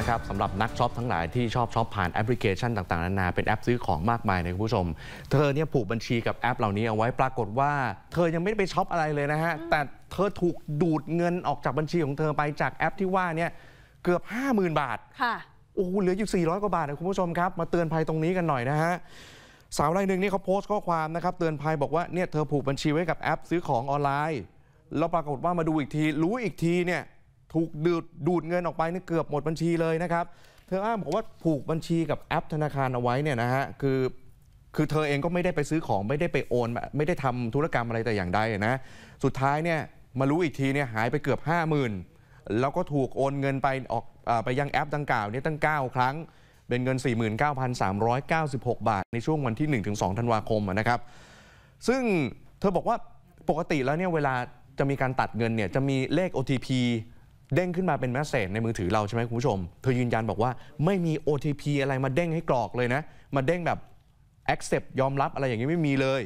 ะครับสำหรับนักช็อปทั้งหลายที่ชอบช็อปผ่านแอปพลิเคชันต่างๆนานา เป็นแอปซื้อของมากมายนะคุณผู้ชม เธอเนี่ยผูกบัญชีกับแอปเหล่านี้เอาไว้ปรากฏว่า เธอยังไม่ได้ไปช็อปอะไรเลยนะฮะ แต่เธอถูกดูดเงินออกจากบัญชีของเธอไปจากแอปที่ว่าเนี่ยเกือบ 50,000 บาทค่ะโอ้เหลืออยู่ 400 กว่าบาทนะคุณผู้ชมครับมาเตือนภัยตรงนี้กันหน่อยนะฮะสาวรายหนึ่งนี่เขาโพสต์ข้อความนะครับเตือนภัยบอกว่าเนี่ยเธอผูกบัญชีไว้กับแอปซื้อของออนไลน์แล้วปรากฏว่ามาดูอีกทีรู้อีกทีเนี่ยถูกดูดดูดเงินออกไปนี่เกือบหมดบัญชีเลยนะครับ เธออ้างบอกว่าผูกบัญชีกับแอปธนาคารเอาไว้เนี่ยนะฮะคือคือเธอเองก็ไม่ได้ไปซื้อของไม่ได้ไปโอน ไม่ได้ทำธุรกรรมอะไรแต่อย่างใดนะสุดท้ายเนี่ยมารู้อีกทีเนี่ยหายไปเกือบ 50,000 แล้วก็ถูกโอนเงินไปออกไปยังแอป ดังกล่าวนี่ตั้ง 9 ครั้งเป็นเงิน 49,396 บาท ในช่วงวันที่ 1-2ธันวาคมนะครับซึ่งเธอบอกว่าปกติแล้วเนี่ยเวลาจะมีการตัดเงินเนี่ยจะมีเลข OTP เด้งขึ้นมาเป็นแมสเซจในมือถือเราใช่ไหมคุณผู้ชม เธอยืนยันบอกว่าไม่มี OTP อะไรมาเด้งให้กรอกเลยนะ มาเด้งแบบ accept ยอมรับอะไรอย่างนี้ไม่มีเลย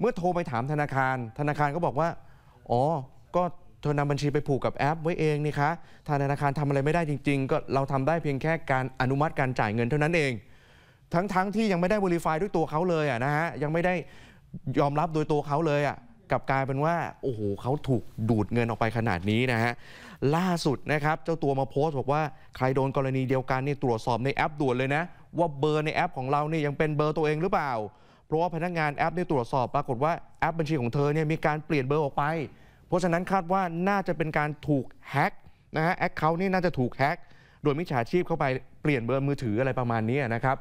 เมื่อโทรไปถามธนาคาร ธนาคารก็บอกว่า อ๋อก็เธอนำบัญชีไปผูกกับแอปไว้เองนี่คะทางธนาคารทำอะไรไม่ได้จริงๆ ก็เราทำได้เพียงแค่การอนุมัติการจ่ายเงินเท่านั้นเอง ทั้งๆทที่ยังไม่ได้ verify ด้วยตัวเขาเลยอะนะฮะยังไม่ได้ยอมรับโดยตัวเขาเลยอะกับกลายเป็นว่าโอ้โหเขาถูกดูดเงินออกไปขนาดนี้นะฮะล่าสุดนะครับ เจ้าตัวมาโพสต์บอกว่าใครโดนกรณีเดียวกันนี่ตรวจสอบในแอปด่วนเลยนะว่าเบอร์ในแอปของเราเนี่ยยังเป็นเบอร์ตัวเองหรือเปล่า เพราะว่าพนักงานแอปได้ตรวจสอบ ปรากฏว่าแอปบัญชีของเธอเนี่ยมีการเปลี่ยนเบอร์ออกไป เพราะฉะนั้นคาดว่าน่าจะเป็นการถูกแฮกนะฮะแอคเคาท์นี่น่าจะถูกแฮกโดยมิจฉาชีพเข้าไปเปลี่ยนเบอร์มือถืออะไรประมาณนี้นะครับ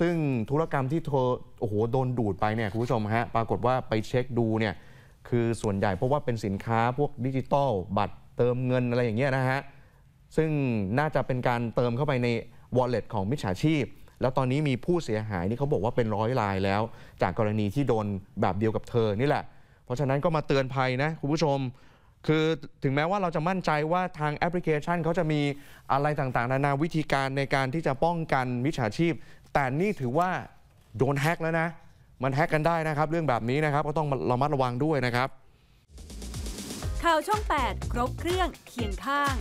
ซึ่งธุรกรรมที่เธอโอ้โหโดนดูดไปเนี่ยคุณผู้ชมฮะปรากฏว่าไปเช็คดูเนี่ยคือส่วนใหญ่เพราะว่าเป็นสินค้าพวกดิจิตอลบัตรเติมเงินอะไรอย่างเงี้ยนะฮะ ซึ่งน่าจะเป็นการเติมเข้าไปใน wallet ของมิจฉาชีพ แล้วตอนนี้มีผู้เสียหายนี่เขาบอกว่าเป็นร้อยรายแล้ว จากกรณีที่โดนแบบเดียวกับเธอนี่แหละเพราะฉะนั้นก็มาเตือนภัยนะคุณผู้ชม คือถึงแม้ว่าเราจะมั่นใจว่าทางแอปพลิเคชันเขาจะมีอะไรต่างๆ นานาวิธีการในการที่จะป้องกันมิจฉาชีพ แต่นี่ถือว่าโดนแฮกแล้วนะมันแฮกกันได้นะครับ เรื่องแบบนี้นะครับ ก็ต้องระมัดระวังด้วยนะครับ ข่าวช่อง8 ครบเครื่องเคียงข้าง